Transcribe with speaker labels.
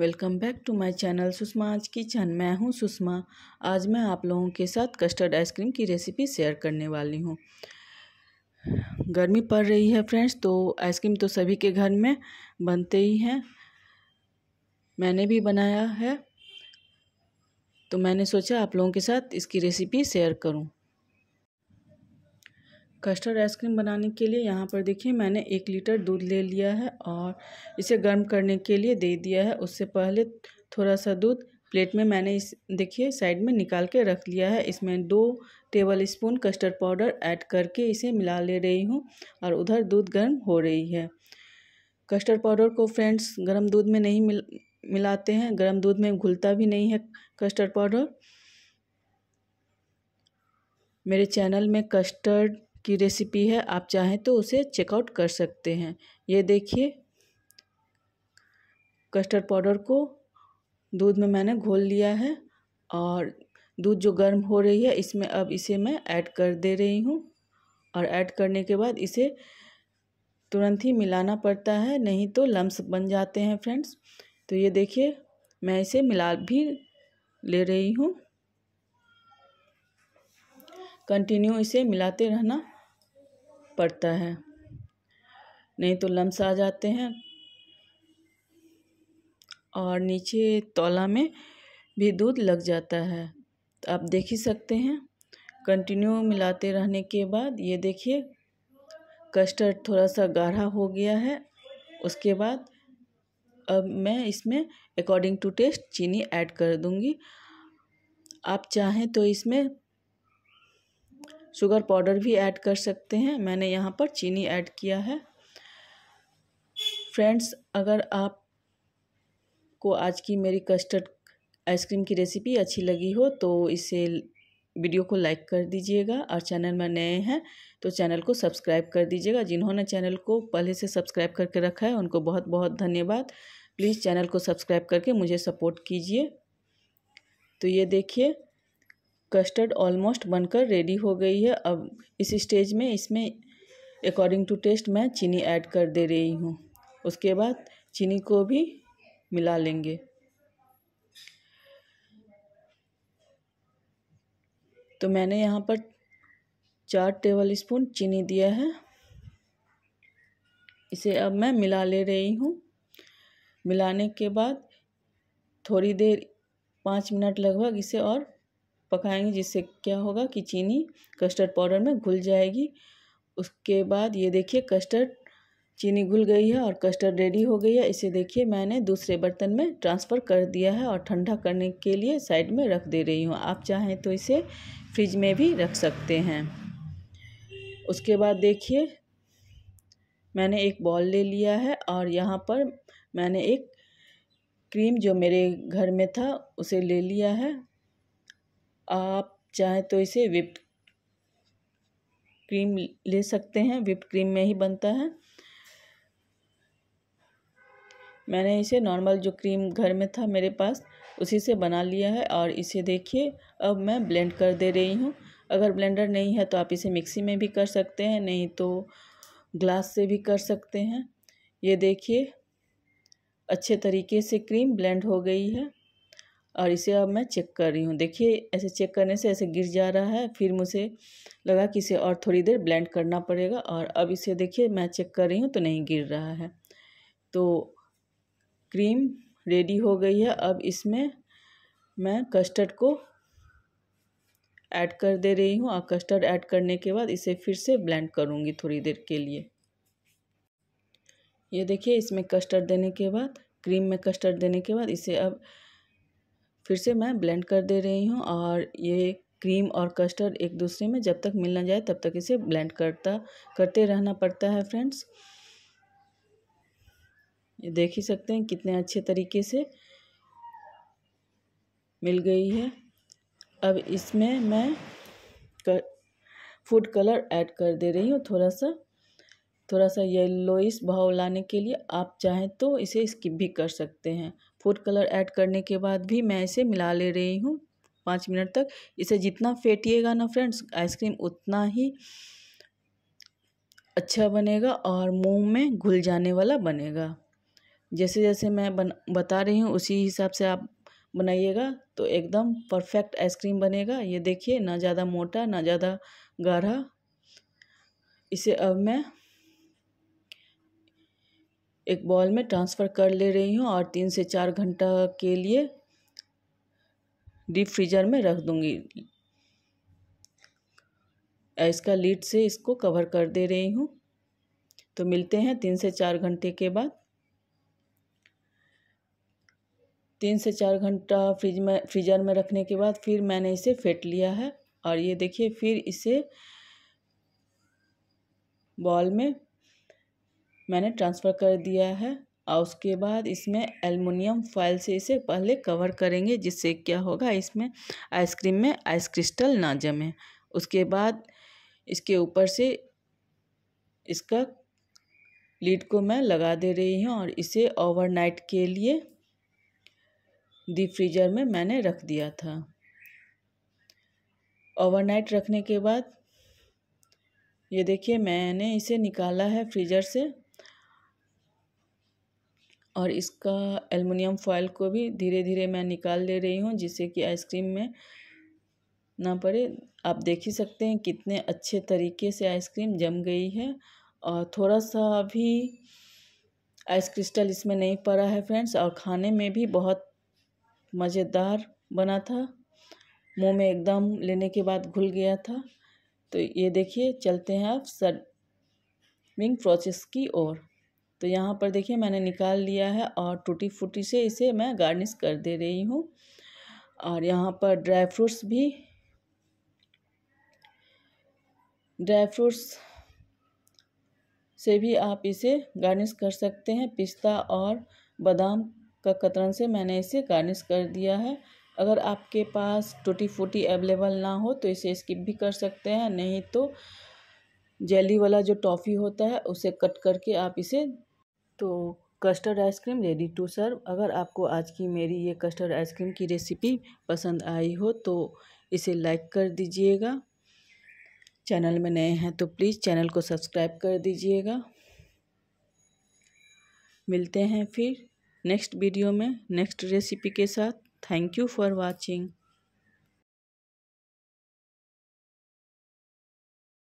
Speaker 1: welcome back to my channel Sushma आज kitchen मैं हूं सुषमा आज मैं आप लोगों के साथ कस्टर्ड आइसक्रीम की रेसिपी शेयर करने वाली हूं गर्मी पड़ रही है फ्रेंड्स तो आइसक्रीम तो सभी के घर में बनते ही हैं मैंने भी बनाया है तो मैंने सोचा आप लोगों के साथ इसकी रेसिपी शेयर करूं कस्टर्ड आइसक्रीम बनाने के लिए यहाँ पर देखिए मैंने एक लीटर दूध ले लिया है और इसे गर्म करने के लिए दे दिया है उससे पहले थोड़ा सा दूध प्लेट में मैंने इस देखिए साइड में निकाल के रख लिया है इसमें दो tablespoon custard powder add करके इसे मिला ले रही हूँ और उधर दूध गर्म हो रही है कस्टर्ड पाउडर को फ्रेंड्स गर्म दूध में नहीं मिल मिलाते हैं गर्म दूध में घुलता भी नहीं है कस्टर्ड पाउडर मेरे चैनल में कस्टर्ड की रेसिपी है आप चाहें तो उसे चेकआउट कर सकते हैं ये देखिए कस्टर्ड पाउडर को दूध में मैंने घोल लिया है और दूध जो गर्म हो रही है इसमें अब इसे मैं ऐड कर दे रही हूँ और ऐड करने के बाद इसे तुरंत ही मिलाना पड़ता है नहीं तो लम्स बन जाते हैं फ्रेंड्स तो ये देखिए मैं इसे मिला भी ले रही हूँ कंटिन्यू इसे मिलाते रहना पड़ता है नहीं तो लम्स आ जाते हैं और नीचे तोला में भी दूध लग जाता है तो आप देख ही सकते हैं कंटिन्यू मिलाते रहने के बाद ये देखिए कस्टर्ड थोड़ा सा गाढ़ा हो गया है उसके बाद अब मैं इसमें अकॉर्डिंग टू टेस्ट चीनी ऐड कर दूँगी आप चाहें तो इसमें शुगर पाउडर भी ऐड कर सकते हैं मैंने यहाँ पर चीनी ऐड किया है फ्रेंड्स अगर आप को आज की मेरी कस्टर्ड आइसक्रीम की रेसिपी अच्छी लगी हो तो इसे वीडियो को लाइक कर दीजिएगा और चैनल में नए हैं तो चैनल को सब्सक्राइब कर दीजिएगा जिन्होंने चैनल को पहले से सब्सक्राइब करके रखा है उनको बहुत बहुत धन्यवाद प्लीज़ चैनल को सब्सक्राइब करके मुझे सपोर्ट कीजिए तो ये देखिए कस्टर्ड ऑलमोस्ट बनकर रेडी हो गई है अब इस स्टेज में इसमें अकॉर्डिंग टू टेस्ट मैं चीनी ऐड कर दे रही हूँ उसके बाद चीनी को भी मिला लेंगे तो मैंने यहाँ पर चार टेबल स्पून चीनी दिया है इसे अब मैं मिला ले रही हूँ मिलाने के बाद थोड़ी देर पाँच मिनट लगभग इसे और पकाएंगे जिससे क्या होगा कि चीनी कस्टर्ड पाउडर में घुल जाएगी उसके बाद ये देखिए कस्टर्ड चीनी घुल गई है और कस्टर्ड रेडी हो गई है इसे देखिए मैंने दूसरे बर्तन में ट्रांसफ़र कर दिया है और ठंडा करने के लिए साइड में रख दे रही हूँ आप चाहें तो इसे फ्रिज में भी रख सकते हैं उसके बाद देखिए मैंने एक बॉल ले लिया है और यहाँ पर मैंने एक क्रीम जो मेरे घर में था उसे ले लिया है आप चाहें तो इसे विप क्रीम ले सकते हैं विप क्रीम में ही बनता है मैंने इसे नॉर्मल जो क्रीम घर में था मेरे पास उसी से बना लिया है और इसे देखिए अब मैं ब्लेंड कर दे रही हूँ अगर ब्लेंडर नहीं है तो आप इसे मिक्सी में भी कर सकते हैं नहीं तो ग्लास से भी कर सकते हैं ये देखिए अच्छे तरीके से क्रीम ब्लेंड हो गई है और इसे अब मैं चेक कर रही हूँ देखिए ऐसे चेक करने से ऐसे गिर जा रहा है फिर मुझे लगा कि इसे और थोड़ी देर ब्लेंड करना पड़ेगा और अब इसे देखिए मैं चेक कर रही हूँ तो नहीं गिर रहा है तो क्रीम रेडी हो गई है अब इसमें मैं कस्टर्ड को ऐड कर दे रही हूँ और कस्टर्ड ऐड करने के बाद इसे फिर से ब्लेंड करूँगी थोड़ी देर के लिए ये देखिए इसमें कस्टर्ड देने के बाद क्रीम में कस्टर्ड देने के बाद इसे अब फिर से मैं ब्लेंड कर दे रही हूँ और ये क्रीम और कस्टर्ड एक दूसरे में जब तक मिल ना जाए तब तक इसे ब्लेंड करता करते रहना पड़ता है फ्रेंड्स ये देख ही सकते हैं कितने अच्छे तरीके से मिल गई है अब इसमें मैं कर, फूड कलर ऐड कर दे रही हूँ थोड़ा सा थोड़ा सा येलोइस भाव लाने के लिए आप चाहें तो इसे स्किप भी कर सकते हैं फूड कलर ऐड करने के बाद भी मैं इसे मिला ले रही हूँ पाँच मिनट तक इसे जितना फेंटिएगा ना फ्रेंड्स आइसक्रीम उतना ही अच्छा बनेगा और मुंह में घुल जाने वाला बनेगा जैसे जैसे मैं बन बता रही हूँ उसी हिसाब से आप बनाइएगा तो एकदम परफेक्ट आइसक्रीम बनेगा ये देखिए ना ज़्यादा मोटा ना ज़्यादा गाढ़ा इसे अब मैं एक बॉल में ट्रांसफ़र कर ले रही हूँ और तीन से चार घंटा के लिए डीप फ्रीजर में रख दूँगी इसका लीड से इसको कवर कर दे रही हूँ तो मिलते हैं तीन से चार घंटे के बाद तीन से चार घंटा फ्रिज में फ्रीजर में रखने के बाद फिर मैंने इसे फेंट लिया है और ये देखिए फिर इसे बॉल में मैंने ट्रांसफ़र कर दिया है और उसके बाद इसमें एलमिनियम फॉइल से इसे पहले कवर करेंगे जिससे क्या होगा इसमें आइसक्रीम में आइस क्रिस्टल ना जमे उसके बाद इसके ऊपर से इसका लीड को मैं लगा दे रही हूँ और इसे ओवरनाइट के लिए डीप फ्रीजर में मैंने रख दिया था ओवरनाइट रखने के बाद ये देखिए मैंने इसे निकाला है फ्रीजर से और इसका एलमिनियम फॉयल को भी धीरे धीरे मैं निकाल ले रही हूँ जिससे कि आइसक्रीम में ना पड़े आप देख ही सकते हैं कितने अच्छे तरीके से आइसक्रीम जम गई है और थोड़ा सा भी आइस क्रिस्टल इसमें नहीं पड़ा है फ्रेंड्स और खाने में भी बहुत मज़ेदार बना था मुंह में एकदम लेने के बाद घुल गया था तो ये देखिए चलते हैं आप सर्विंग प्रोसेस की ओर तो यहाँ पर देखिए मैंने निकाल लिया है और टूटी फूटी से इसे मैं गार्निश कर दे रही हूँ और यहाँ पर ड्राई फ्रूट्स भी ड्राई फ्रूट्स से भी आप इसे गार्निश कर सकते हैं पिस्ता और बादाम का कतरन से मैंने इसे गार्निश कर दिया है अगर आपके पास टूटी फूटी अवेलेबल ना हो तो इसे स्किप भी कर सकते हैं नहीं तो जेली वाला जो टॉफ़ी होता है उसे कट करके आप इसे तो custard ice cream ready to serve अगर आपको आज की मेरी ये कस्टर्ड आइसक्रीम की रेसिपी पसंद आई हो तो इसे लाइक कर दीजिएगा चैनल में नए हैं तो प्लीज़ चैनल को सब्सक्राइब कर दीजिएगा मिलते हैं फिर नेक्स्ट वीडियो में नेक्स्ट रेसिपी के साथ थैंक यू फॉर वाचिंग